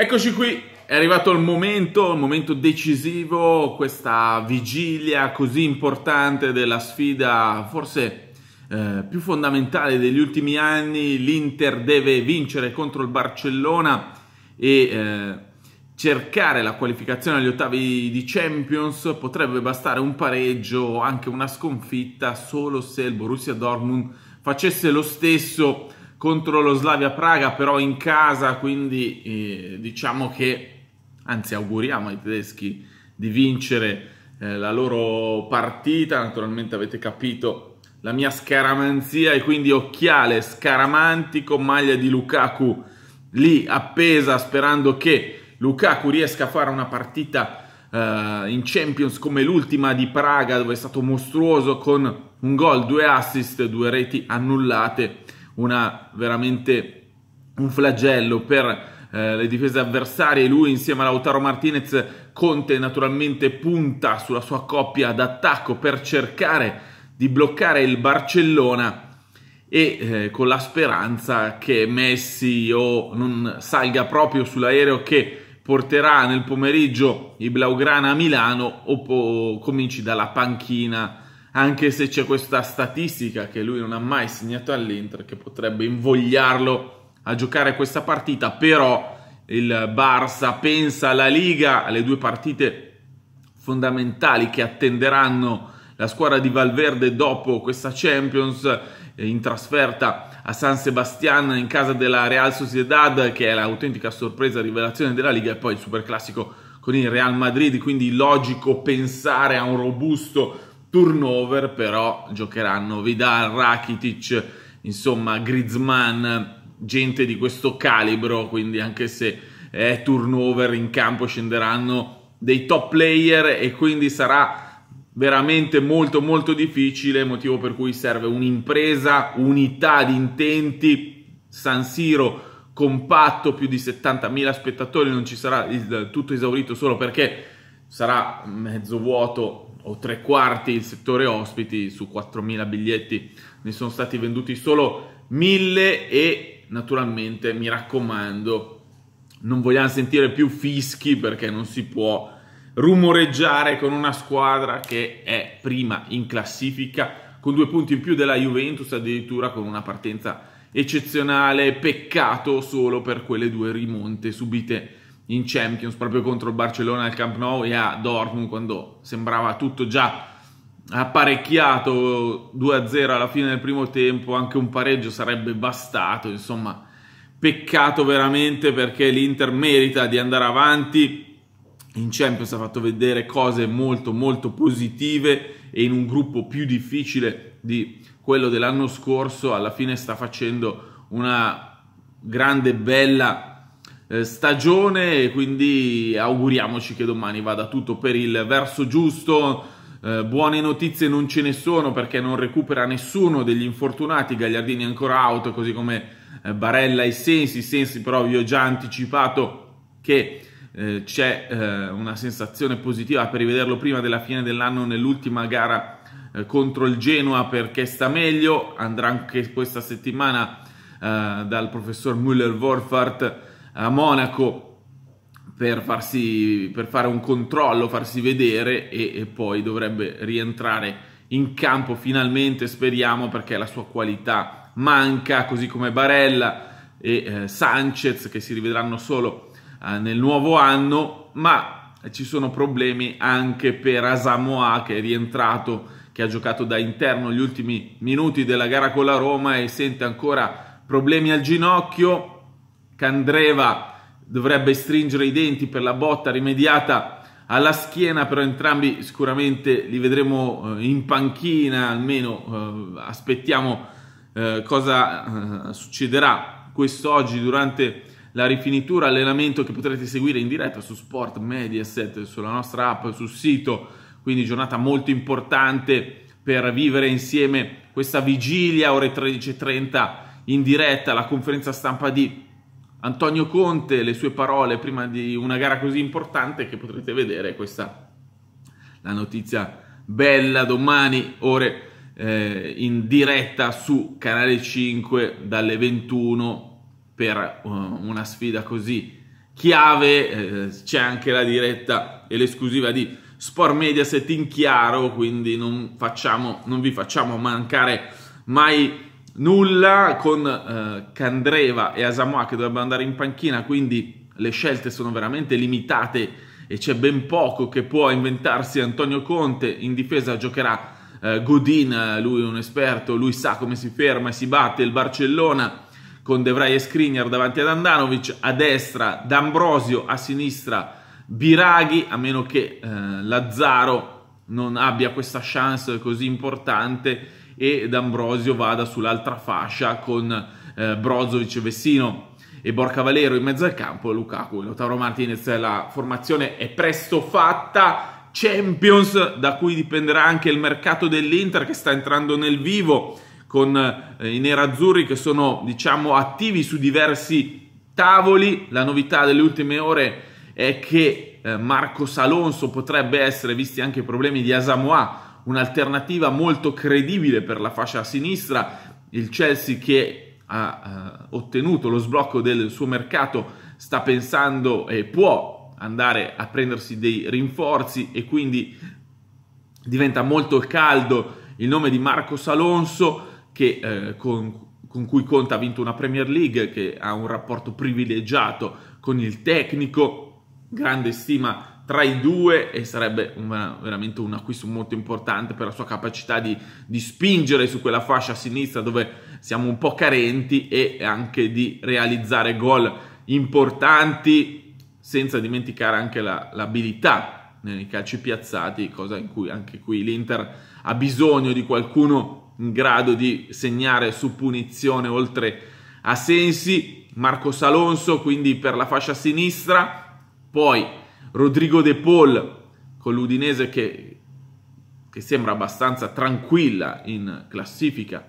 Eccoci qui, è arrivato il momento, il momento decisivo, questa vigilia così importante della sfida forse eh, più fondamentale degli ultimi anni. L'Inter deve vincere contro il Barcellona e eh, cercare la qualificazione agli ottavi di Champions. Potrebbe bastare un pareggio o anche una sconfitta solo se il Borussia Dortmund facesse lo stesso contro lo Slavia Praga, però in casa, quindi eh, diciamo che, anzi auguriamo ai tedeschi di vincere eh, la loro partita, naturalmente avete capito la mia scaramanzia e quindi occhiale scaramantico, maglia di Lukaku lì appesa sperando che Lukaku riesca a fare una partita eh, in Champions come l'ultima di Praga dove è stato mostruoso con un gol, due assist, due reti annullate una, veramente un flagello per eh, le difese avversarie. Lui insieme a Lautaro Martinez Conte naturalmente punta sulla sua coppia d'attacco per cercare di bloccare il Barcellona e eh, con la speranza che Messi o non salga proprio sull'aereo che porterà nel pomeriggio i Blaugrana a Milano o cominci dalla panchina anche se c'è questa statistica che lui non ha mai segnato all'Inter che potrebbe invogliarlo a giocare questa partita, però il Barça pensa alla Liga, alle due partite fondamentali che attenderanno la squadra di Valverde dopo questa Champions eh, in trasferta a San Sebastian in casa della Real Sociedad che è l'autentica sorpresa rivelazione della Liga e poi il Superclassico con il Real Madrid, quindi logico pensare a un robusto turnover, però giocheranno Vidal, Rakitic, insomma Griezmann, gente di questo calibro, quindi anche se è turnover in campo scenderanno dei top player e quindi sarà veramente molto molto difficile, motivo per cui serve un'impresa, unità di intenti, San Siro compatto, più di 70.000 spettatori, non ci sarà il tutto esaurito solo perché sarà mezzo vuoto o tre quarti il settore ospiti, su 4.000 biglietti ne sono stati venduti solo 1.000 e naturalmente mi raccomando non vogliamo sentire più fischi perché non si può rumoreggiare con una squadra che è prima in classifica con due punti in più della Juventus addirittura con una partenza eccezionale peccato solo per quelle due rimonte subite in Champions proprio contro il Barcellona al Camp Nou e a Dortmund quando sembrava tutto già apparecchiato 2-0 alla fine del primo tempo, anche un pareggio sarebbe bastato, insomma peccato veramente perché l'Inter merita di andare avanti, in Champions ha fatto vedere cose molto molto positive e in un gruppo più difficile di quello dell'anno scorso alla fine sta facendo una grande bella eh, stagione, quindi auguriamoci che domani vada tutto per il verso giusto. Eh, buone notizie non ce ne sono perché non recupera nessuno degli infortunati, Gagliardini ancora out, così come eh, Barella e Sensi. Sensi però vi ho già anticipato che eh, c'è eh, una sensazione positiva per rivederlo prima della fine dell'anno nell'ultima gara eh, contro il Genoa perché sta meglio, andrà anche questa settimana dal professor Müller-Worfart a Monaco per, farsi, per fare un controllo, farsi vedere e, e poi dovrebbe rientrare in campo finalmente, speriamo, perché la sua qualità manca, così come Barella e eh, Sanchez che si rivedranno solo eh, nel nuovo anno, ma ci sono problemi anche per Asamoa che è rientrato, che ha giocato da interno gli ultimi minuti della gara con la Roma e sente ancora problemi al ginocchio, Candreva dovrebbe stringere i denti per la botta rimediata alla schiena, però entrambi sicuramente li vedremo eh, in panchina, almeno eh, aspettiamo eh, cosa succederà quest'oggi durante la rifinitura, allenamento che potrete seguire in diretta su Sport Mediaset, sulla nostra app, sul sito, quindi giornata molto importante per vivere insieme questa vigilia ore 13.30 in diretta, la conferenza stampa di Antonio Conte, le sue parole prima di una gara così importante che potrete vedere, questa la notizia bella domani, ore eh, in diretta su Canale 5 dalle 21 per uh, una sfida così chiave, eh, c'è anche la diretta e l'esclusiva di Sport Mediaset in chiaro, quindi non, facciamo, non vi facciamo mancare mai nulla con eh, Candreva e Asamoah che dovrebbero andare in panchina, quindi le scelte sono veramente limitate e c'è ben poco che può inventarsi Antonio Conte. In difesa giocherà eh, Godin, lui è un esperto, lui sa come si ferma e si batte il Barcellona con De Vrij e Skriniar davanti ad Andanovic, a destra D'Ambrosio, a sinistra Biraghi, a meno che eh, Lazzaro non abbia questa chance così importante e D'Ambrosio vada sull'altra fascia con eh, Brozovic, Vessino e Borca Valero in mezzo al campo e Lukaku e Lautaro Martinez. La formazione è presto fatta. Champions, da cui dipenderà anche il mercato dell'Inter che sta entrando nel vivo con eh, i nerazzurri che sono diciamo attivi su diversi tavoli. La novità delle ultime ore è che eh, Marcos Alonso potrebbe essere, visti anche i problemi di Asamoah, un'alternativa molto credibile per la fascia a sinistra, il Chelsea che ha eh, ottenuto lo sblocco del suo mercato sta pensando e può andare a prendersi dei rinforzi e quindi diventa molto caldo il nome di Marcos Alonso che eh, con, con cui Conte ha vinto una Premier League, che ha un rapporto privilegiato con il tecnico, grande stima tra i due e sarebbe una, veramente un acquisto molto importante per la sua capacità di, di, spingere su quella fascia a sinistra dove siamo un po' carenti e anche di realizzare gol importanti senza dimenticare anche la, l'abilità nei calci piazzati, cosa in cui anche qui l'Inter ha bisogno di qualcuno in grado di segnare su punizione oltre a Sensi, Marcos Alonso quindi per la fascia sinistra, poi Rodrigo De Paul con l'Udinese che, che sembra abbastanza tranquilla in classifica,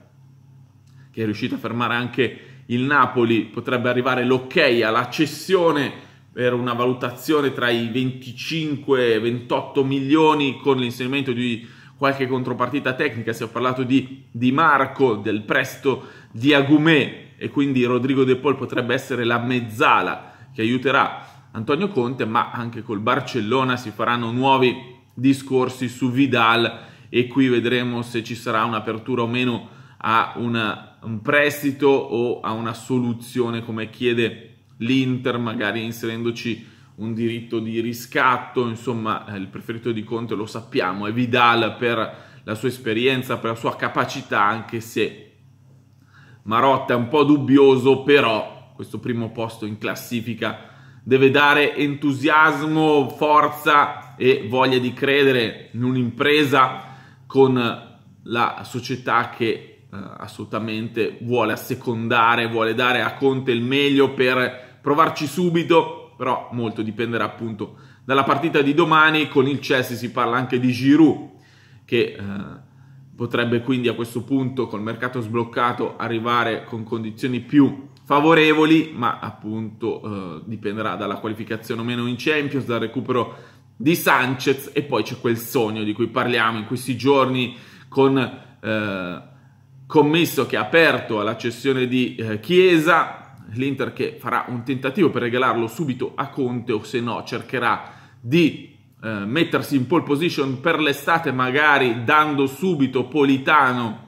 che è riuscita a fermare anche il Napoli, potrebbe arrivare l'ok alla cessione per una valutazione tra i 25 e 28 milioni con l'inserimento di qualche contropartita tecnica, si è parlato di Di Marco, del presto di Agumè e quindi Rodrigo De Paul potrebbe essere la mezzala che aiuterà Antonio Conte, ma anche col Barcellona si faranno nuovi discorsi su Vidal e qui vedremo se ci sarà un'apertura o meno a una, un prestito o a una soluzione come chiede l'Inter, magari inserendoci un diritto di riscatto, insomma eh, il preferito di Conte lo sappiamo, è Vidal per la sua esperienza, per la sua capacità, anche se Marotta è un po' dubbioso, però questo primo posto in classifica deve dare entusiasmo, forza e voglia di credere in un'impresa con la società che eh, assolutamente vuole assecondare, vuole dare a Conte il meglio per provarci subito, però molto dipenderà appunto dalla partita di domani, con il Chelsea si parla anche di Giroud che eh, potrebbe quindi a questo punto col mercato sbloccato arrivare con condizioni più favorevoli, ma appunto eh, dipenderà dalla qualificazione o meno in Champions, dal recupero di Sanchez e poi c'è quel sogno di cui parliamo in questi giorni con eh, Commesso che ha aperto alla cessione di eh, Chiesa, l'Inter che farà un tentativo per regalarlo subito a Conte o se no cercherà di eh, mettersi in pole position per l'estate magari dando subito Politano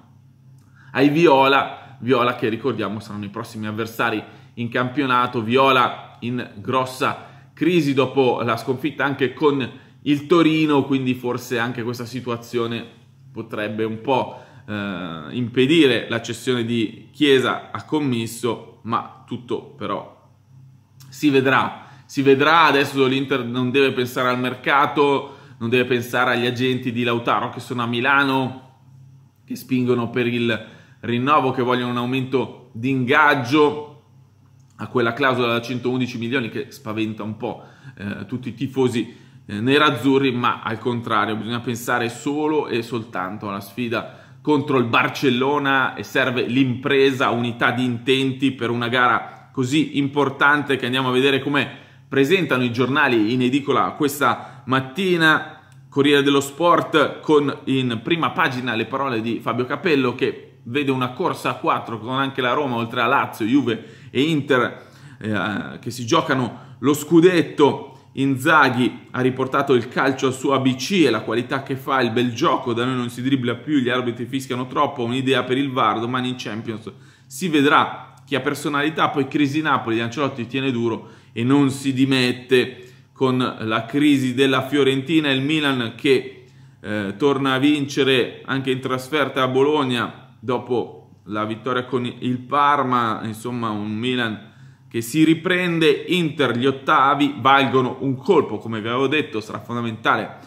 ai Viola Viola che ricordiamo saranno i prossimi avversari in campionato, Viola in grossa crisi dopo la sconfitta anche con il Torino, quindi forse anche questa situazione potrebbe un po' eh, impedire la cessione di Chiesa a commisso, ma tutto però si vedrà, si vedrà, adesso l'Inter non deve pensare al mercato, non deve pensare agli agenti di Lautaro che sono a Milano, che spingono per il rinnovo, che vogliono un aumento di ingaggio a quella clausola da 111 milioni che spaventa un po' eh, tutti i tifosi eh, nerazzurri, ma al contrario bisogna pensare solo e soltanto alla sfida contro il Barcellona e serve l'impresa, unità di intenti per una gara così importante che andiamo a vedere come presentano i giornali in edicola questa mattina. Corriere dello Sport con in prima pagina le parole di Fabio Capello che vede una corsa a 4 con anche la Roma, oltre a Lazio, Juve e Inter eh, che si giocano lo scudetto. Inzaghi ha riportato il calcio al suo ABC e la qualità che fa, il bel gioco, da noi non si dribbla più, gli arbitri fischiano troppo, un'idea per il VAR, domani in Champions si vedrà chi ha personalità, poi crisi Napoli, Ancelotti tiene duro e non si dimette con la crisi della Fiorentina e il Milan che eh, torna a vincere anche in trasferta a Bologna dopo la vittoria con il Parma, insomma un Milan che si riprende, Inter gli ottavi valgono un colpo, come vi avevo detto, sarà fondamentale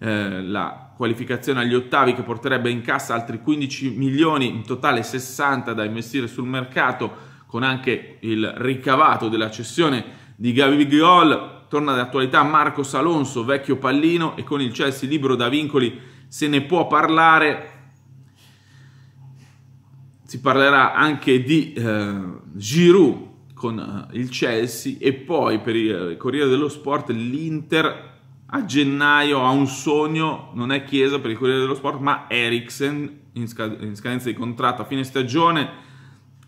eh, la qualificazione agli ottavi che porterebbe in cassa altri 15 milioni, in totale 60 da investire sul mercato, con anche il ricavato della cessione di Gabigol, torna d'attualità Marcos Alonso, vecchio pallino, e con il Chelsea libero da vincoli se ne può parlare, si parlerà anche di eh, Giroud con eh, il Chelsea e poi per il eh, Corriere dello Sport l'Inter a gennaio ha un sogno, non è Chiesa per il Corriere dello Sport, ma Eriksen in, scad- in scadenza di contratto a fine stagione.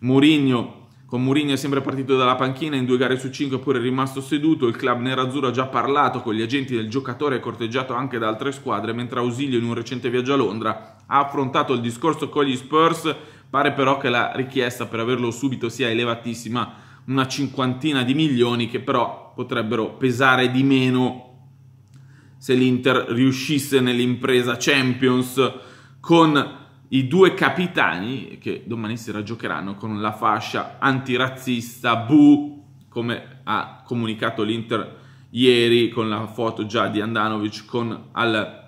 Mourinho con Mourinho è sempre partito dalla panchina, in due gare su cinque pure è rimasto seduto, il club nerazzurro ha già parlato con gli agenti del giocatore e corteggiato anche da altre squadre, mentre Ausilio in un recente viaggio a Londra ha affrontato il discorso con gli Spurs Pare però che la richiesta per averlo subito sia elevatissima, una cinquantina di milioni che però potrebbero pesare di meno se l'Inter riuscisse nell'impresa Champions con i due capitani che domani sera giocheranno con la fascia antirazzista Bu, come ha comunicato l'Inter ieri con la foto già di Andanovic con al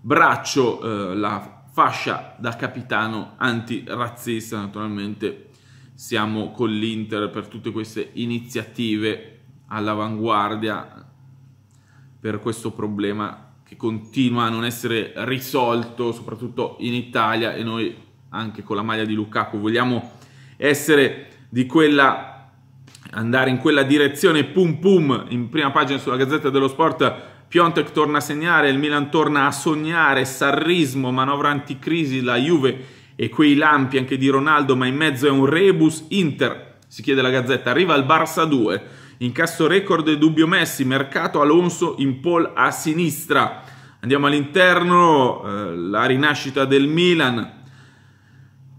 braccio eh, la fascia da capitano antirazzista, naturalmente siamo con l'Inter per tutte queste iniziative all'avanguardia per questo problema che continua a non essere risolto, soprattutto in Italia e noi anche con la maglia di Lukaku vogliamo essere di quella andare in quella direzione pum pum in prima pagina sulla Gazzetta dello Sport Piontek torna a segnare, il Milan torna a sognare, Sarrismo, manovra anticrisi, la Juve e quei lampi anche di Ronaldo, ma in mezzo è un rebus, Inter, si chiede la Gazzetta, arriva al Barça 2, incasso record e dubbio Messi, mercato Alonso in pole a sinistra. Andiamo all'interno, eh, la rinascita del Milan,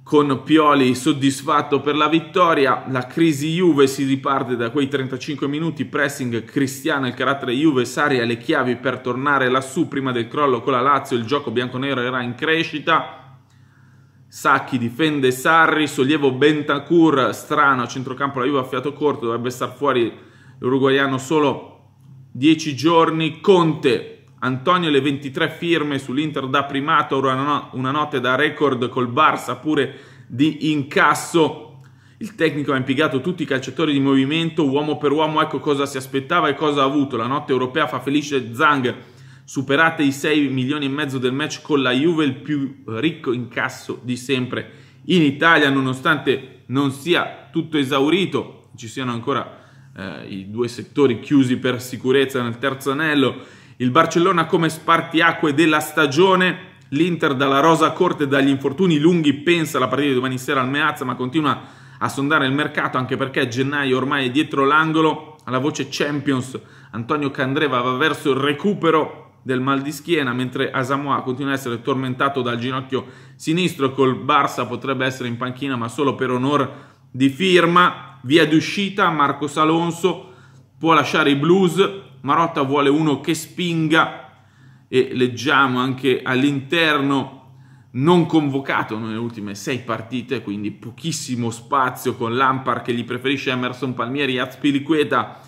con Pioli soddisfatto per la vittoria, la crisi Juve si riparte da quei 35 minuti, pressing cristiano, il carattere Juve, Sari ha le chiavi per tornare lassù prima del crollo con la Lazio, il gioco bianco-nero era in crescita, Sacchi difende Sarri, sollievo Bentacur, strano, a centrocampo la Juve a fiato corto, dovrebbe star fuori l'uruguaiano solo 10 giorni, Conte Antonio le 23 firme sull'Inter da primato, ora una notte da record col Barça pure di incasso. Il tecnico ha impiegato tutti i calciatori di movimento, uomo per uomo, ecco cosa si aspettava e cosa ha avuto. La notte europea fa felice Zang, superate i 6 milioni e mezzo del match con la Juve, il più ricco incasso di sempre in Italia, nonostante non sia tutto esaurito, ci siano ancora eh, i due settori chiusi per sicurezza nel terzo anello il Barcellona come spartiacque della stagione, l'Inter dalla rosa corte dagli infortuni lunghi pensa alla partita di domani sera al Meazza, ma continua a sondare il mercato anche perché gennaio ormai è dietro l'angolo, alla voce Champions Antonio Candreva va verso il recupero del mal di schiena, mentre Asamoah continua a essere tormentato dal ginocchio sinistro col Barça, potrebbe essere in panchina ma solo per onor di firma. Via d'uscita, Marcos Alonso può lasciare i Blues, Marotta vuole uno che spinga e leggiamo anche all'interno non convocato nelle ultime sei partite, quindi pochissimo spazio con Lampard che gli preferisce Emerson Palmieri e Azpilicueta,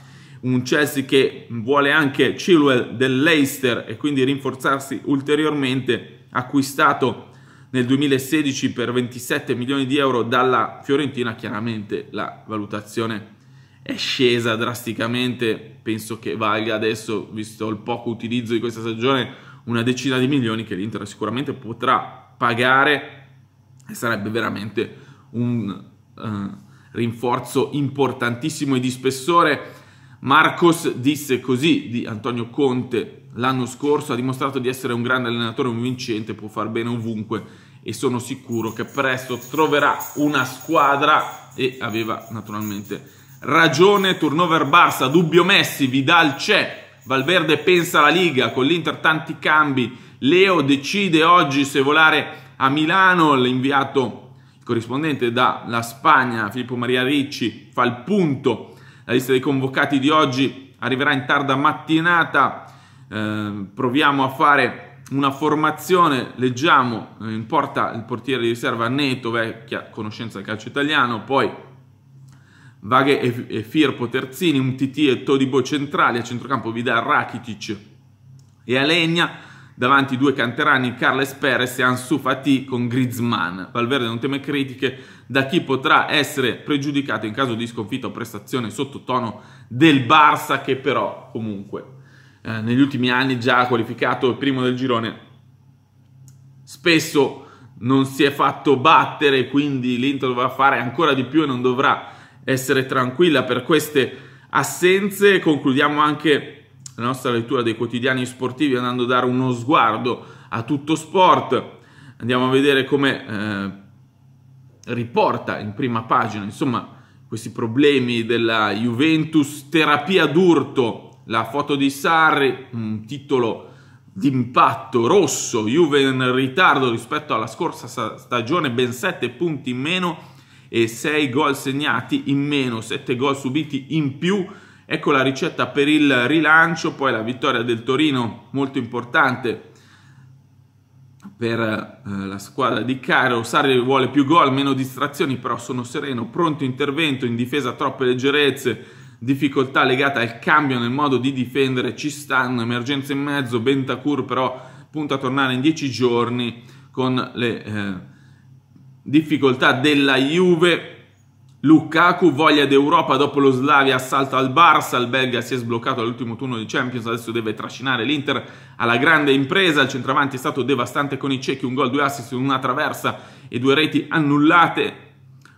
un Chelsea che vuole anche Chilwell dell'Eister e quindi rinforzarsi ulteriormente, acquistato nel 2016 per 27 milioni di euro dalla Fiorentina, chiaramente la valutazione è scesa drasticamente, penso che valga adesso, visto il poco utilizzo di questa stagione, una decina di milioni che l'Inter sicuramente potrà pagare e sarebbe veramente un eh, rinforzo importantissimo e di spessore. Marcos disse così di Antonio Conte l'anno scorso, ha dimostrato di essere un grande allenatore, un vincente, può far bene ovunque e sono sicuro che presto troverà una squadra e aveva naturalmente Ragione, turnover Barça, dubbio Messi, Vidal c'è, Valverde pensa alla Liga, con l'Inter tanti cambi, Leo decide oggi se volare a Milano, l'inviato corrispondente dalla Spagna, Filippo Maria Ricci, fa il punto, la lista dei convocati di oggi arriverà in tarda mattinata, eh, proviamo a fare una formazione, leggiamo eh, in porta il portiere di riserva Neto, vecchia conoscenza del calcio italiano, poi Vaghe e Firpo terzini, un TT e Todibo centrali, a centrocampo Vidal Rakitic e Alegna, davanti due canterani Carles Perez e Ansu Fati con Griezmann. Valverde non teme critiche da chi potrà essere pregiudicato in caso di sconfitta o prestazione sottotono del Barça che però comunque eh, negli ultimi anni già qualificato il primo del girone spesso non si è fatto battere, quindi l'Inter dovrà fare ancora di più e non dovrà essere tranquilla per queste assenze. Concludiamo anche la nostra lettura dei quotidiani sportivi andando a dare uno sguardo a tutto sport. Andiamo a vedere come eh, riporta in prima pagina, insomma, questi problemi della Juventus, terapia d'urto, la foto di Sarri, un titolo d'impatto rosso, Juve in ritardo rispetto alla scorsa stagione, ben 7 punti in meno e 6 gol segnati in meno, 7 gol subiti in più. Ecco la ricetta per il rilancio, poi la vittoria del Torino molto importante per eh, la squadra di Caro. Sarri vuole più gol, meno distrazioni, però sono sereno, pronto intervento, in difesa troppe leggerezze, difficoltà legate al cambio nel modo di difendere, ci stanno, emergenze in mezzo, Bentacur però punta a tornare in 10 giorni con le... Eh, difficoltà della Juve. Lukaku voglia d'Europa dopo lo Slavia assalto al Barça, il belga si è sbloccato all'ultimo turno di Champions, adesso deve trascinare l'Inter alla grande impresa, il centravanti è stato devastante con i ciechi, un gol, due assist, una traversa e due reti annullate,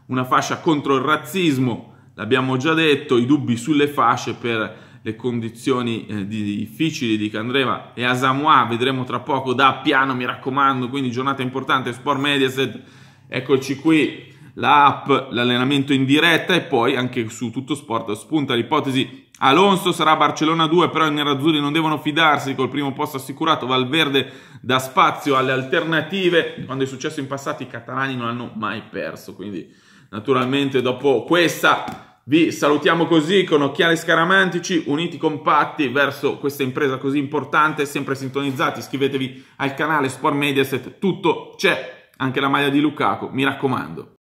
una fascia contro il razzismo, l'abbiamo già detto, i dubbi sulle fasce per le condizioni eh, difficili di Candreva e Asamoah, vedremo tra poco da piano mi raccomando, quindi giornata importante, Sport Mediaset Eccoci qui, l'app, l'allenamento in diretta e poi anche su tutto sport spunta l'ipotesi Alonso sarà Barcellona 2, però i nerazzurri non devono fidarsi col primo posto assicurato, Valverde dà spazio alle alternative, quando è successo in passato i catalani non hanno mai perso, quindi naturalmente dopo questa vi salutiamo così con occhiali scaramantici, uniti compatti verso questa impresa così importante, sempre sintonizzati, iscrivetevi al canale Sport Mediaset, tutto c'è anche la maglia di Lukaku, mi raccomando.